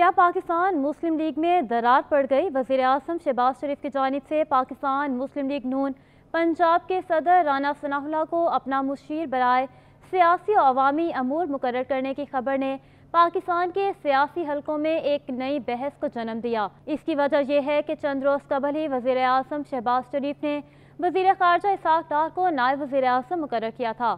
क्या पाकिस्तान मुस्लिम लीग में दरार पड़ गई वजीर अजम शहबाज शरीफ की जानब से पाकिस्तान मुस्लिम लीग नून पंजाब के सदर राना सनाहुल्ला को अपना मुशीर बरए सियासी और अवामी अमूर मुकर करने की खबर ने पाकिस्तान के सियासी हलकों में एक नई बहस को जन्म दिया इसकी वजह यह है कि चंद रोज़ कबल ही वजीर अजम शहबाज शरीफ ने वजीर खारजा इसाक डार को नायब वजी अजम मुकर किया था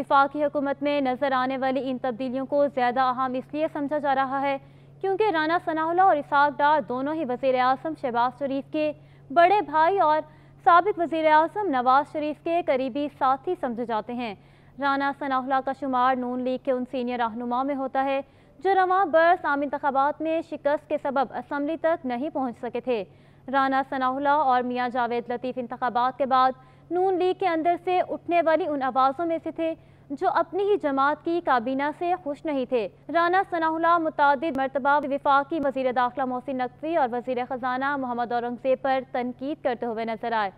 विफाकी हुकूमत में नज़र आने वाली इन तब्दीलियों को ज़्यादा अहम इसलिए समझा जा रहा है क्योंकि राना सनाउल्ला और इसाक डार दोनों ही वजीर अजम शहबाज शरीफ के बड़े भाई और सबक वजीर अजम नवाज शरीफ के करीबी साथी समझे जाते हैं राना सनाउल्ला का शुमार नून लीग के उन सीनियर रहनुमा में होता है जो रवा बर्स आम इंतबात में शिकस्त के सबब असम्बली तक नहीं पहुँच सके थे राना सनाउल्ला और मियाँ जावेद लतीफ़ इंतबात के बाद नून लीग के अंदर से उठने वाली उन आवाज़ों में से थे जो अपनी ही जमात की काबीना से खुश नहीं थे राना सनाहुल्ला मुतद मरतबा विफाकी वजी दाखिला मोहसिन नकवी और वजी ख़जाना मोहम्मद औरंगजेब पर तनकीद करते हुए नजर आए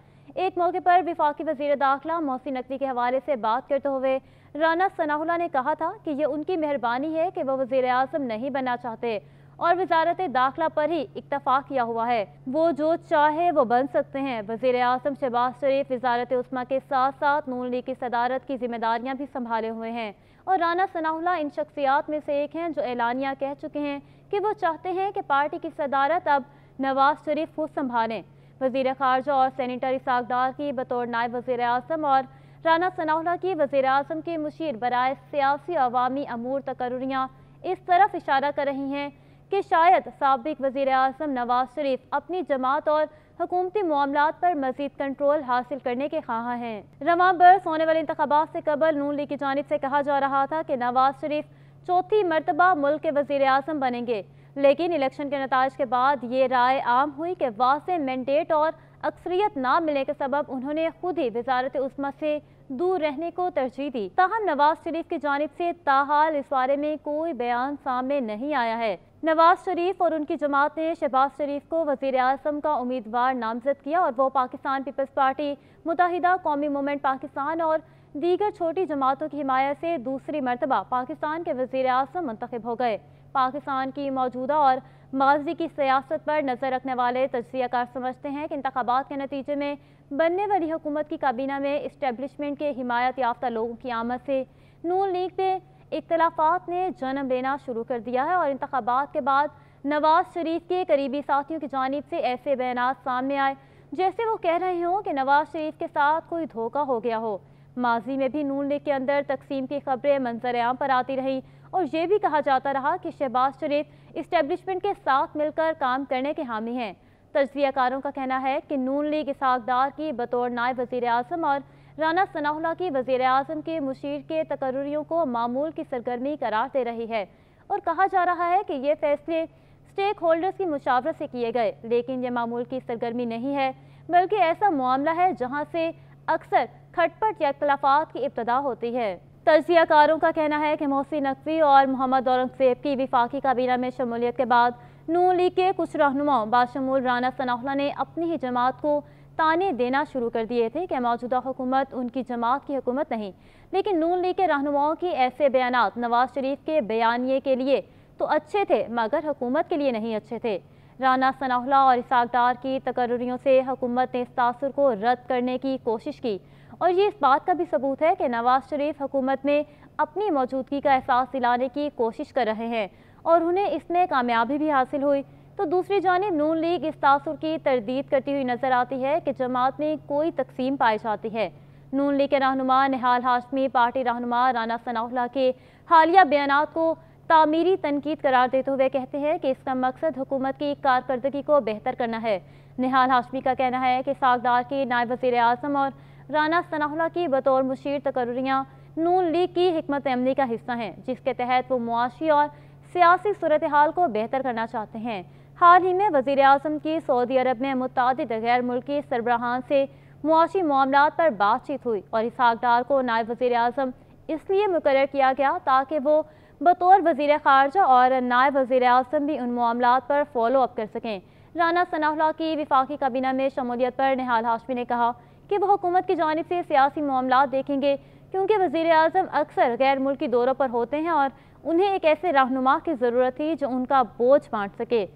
एक मौके पर विफाकी वजीर दाखिला मोहसिन नकवी के हवाले से बात करते हुए राना सनाहुल्ला ने कहा था कि ये उनकी मेहरबानी है कि वह वजी अजम नहीं बनना चाहते और वजारत दाखिला पर ही इक्तफा किया हुआ है वो जो चाहे वो बन सकते हैं वजीर अजम शहबाज शरीफ वजारत उस्मा के साथ साथ नून लीग की सदारत की जिम्मेदारियाँ भी संभाले हुए हैं और राना सनाउल्ला इन शख्सियात में से एक हैं जो एलानिया कह चुके हैं कि वो चाहते हैं कि पार्टी की सदारत अब नवाज शरीफ खुद संभालें वजीर खारजा और सैनिटर इसाकदार की बतौर नायब वजी अजम और राना सनाउल्ला की वजीर अजम के मुशीर बरए सियासी अवामी अमूर तकरियाँ इस तरफ इशारा कर रही हैं कि शायद सबक वजी अजम नवाज शरीफ अपनी जमात और हुकूमती मामला पर मजीद कंट्रोल हासिल करने के खा हैं रवान बर्स होने वाले इंतबात से कबल नून लीग की जानब से कहा जा रहा था कि नवाज शरीफ चौथी मरतबा मुल्क के वजीर अजम बनेंगे लेकिन इलेक्शन के नतज के बाद ये राय आम हुई कि वासे मैंडेट और अक्सरियत ना मिलने के सबब उन्होंने खुद ही वजारत उस्मा से दूर रहने को तरजीह दी ताहम नवाज शरीफ की जानब से ताहाल इस बारे में कोई बयान सामने नहीं आया है नवाज शरीफ और उनकी जमात ने शहबाज शरीफ को वजीर अजम का उम्मीदवार नामजद किया और वो पाकिस्तान पीपल्स पार्टी मुतहदा कौमी मूवमेंट पाकिस्तान और दीगर छोटी जमातों की हिमायत से दूसरी मरतबा पाकिस्तान के वजीर अजम मंतखब हो गए पाकिस्तान की मौजूदा और माजी की सियासत पर नज़र रखने वाले तजियाकार समझते हैं कि इंतबात के नतीजे में बनने वाली हुकूमत की काबीना में इस्टेबलिशमेंट के हमायत याफ्ता लोगों की आमद से नून लीग में इख्तलाफात ने जन्म लेना शुरू कर दिया है और इंतबात के बाद नवाज शरीफ के करीबी साथियों की जानब से ऐसे बयान सामने आए जैसे वो कह रहे हों कि नवाज शरीफ के साथ कोई धोखा हो गया हो माजी में भी नून लीग के अंदर तकसीम की खबरें मंजर आम पर आती रहीं और ये भी कहा जाता रहा कि शहबाज शरीफ इस्टेब्लिशमेंट के साथ मिलकर काम करने के हामी हैं तजिया कारों का कहना है कि नून लीग इसहाकदार की बतौर नायब वजीर अजम और राना सनाहुल्ला की वजीर अजम के मुशीर के तकर्रियों को मामूल की सरगर्मी करार दे रही है और कहा जा रहा है कि ये फैसले स्टेक होल्डर्स की मुशावरत से किए गए लेकिन ये मामूल की सरगर्मी नहीं है बल्कि ऐसा मामला है जहाँ से अक्सर खटपट या इख्लाफात की इब्तदा होती है तजियाकारों का कहना है कि मोहसिन नकवी और मोहम्मद औरंगजेब की विफाकी काबीना में शमूलियत के बाद नू लीग के कुछ रहनुमाओं बाशमूल राना सनाहला ने अपनी ही जमात को ताने देना शुरू कर दिए थे कि मौजूदा हुकूमत उनकी जमात की हुकूमत नहीं लेकिन नून लीग के रहनुमाओं की ऐसे बयान नवाज शरीफ के बयानिए के लिए तो अच्छे थे मगर हुकूमत के लिए नहीं अच्छे थे राना सनाहला और इसाक डार की तकर्रियों से हुकूमत ने इस तासर को रद्द करने की कोशिश की और ये इस बात का भी सबूत है कि नवाज शरीफ हुकूमत में अपनी मौजूदगी का एहसास दिलाने की कोशिश कर रहे हैं और उन्हें इसमें कामयाबी भी हासिल हुई तो दूसरी जानब नून लीग इस तासर की तरदीद करती हुई नजर आती है कि जमात में कोई तकसीम पाई जाती है नून लीग के रहनुमा निहाल हाशमी पार्टी रहनुमा राना सनाउल्ला के हालिया बयान को तामीरी तनकीद करार देते हुए कहते हैं कि इसका मकसद हुकूमत की कारकर्दगी को बेहतर करना है निहाल हाशमी का कहना है कि सागदार के नायब वजीर अजम और राना सनाउल्ला की बतौर मुशीर तकर्रियाँ नून लीग की हमत अमली का हिस्सा हैं जिसके तहत वो मुआशी और सियासी सूरत हाल को बेहतर करना चाहते हैं हाल ही में वजीर अजम की सऊदी अरब में मुतद गैर मुल्की सरबराहान से मुआशी मामला पर बातचीत हुई और इस हाकदार को नायब वजी अजम इसलिए मुकर किया गया ताकि वो बतौर वजीर खारजा और नायब वजीर अजम भी उन मामला पर फॉलो अप कर सकें राना सनाहला की विफाकी काबीना में शमूलियत पर निहाल हाशमी ने कहा कि वह हुकूमत की जानब से सियासी मामला देखेंगे क्योंकि वजीर अजम अक्सर गैर मुल्की दौरों पर होते हैं और उन्हें एक ऐसे रहनुमा की ज़रूरत थी जो उनका बोझ बांट सके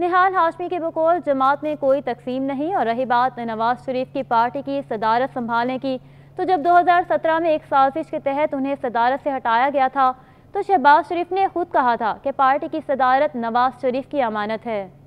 निहाल हाशमी के बकौल जमात में कोई तकसीम नहीं और रही बात नवाज शरीफ की पार्टी की सदारत संभालने की तो जब 2017 में एक साजिश के तहत उन्हें सदारत से हटाया गया था तो शहबाज शरीफ ने खुद कहा था कि पार्टी की सदारत नवाज शरीफ की अमानत है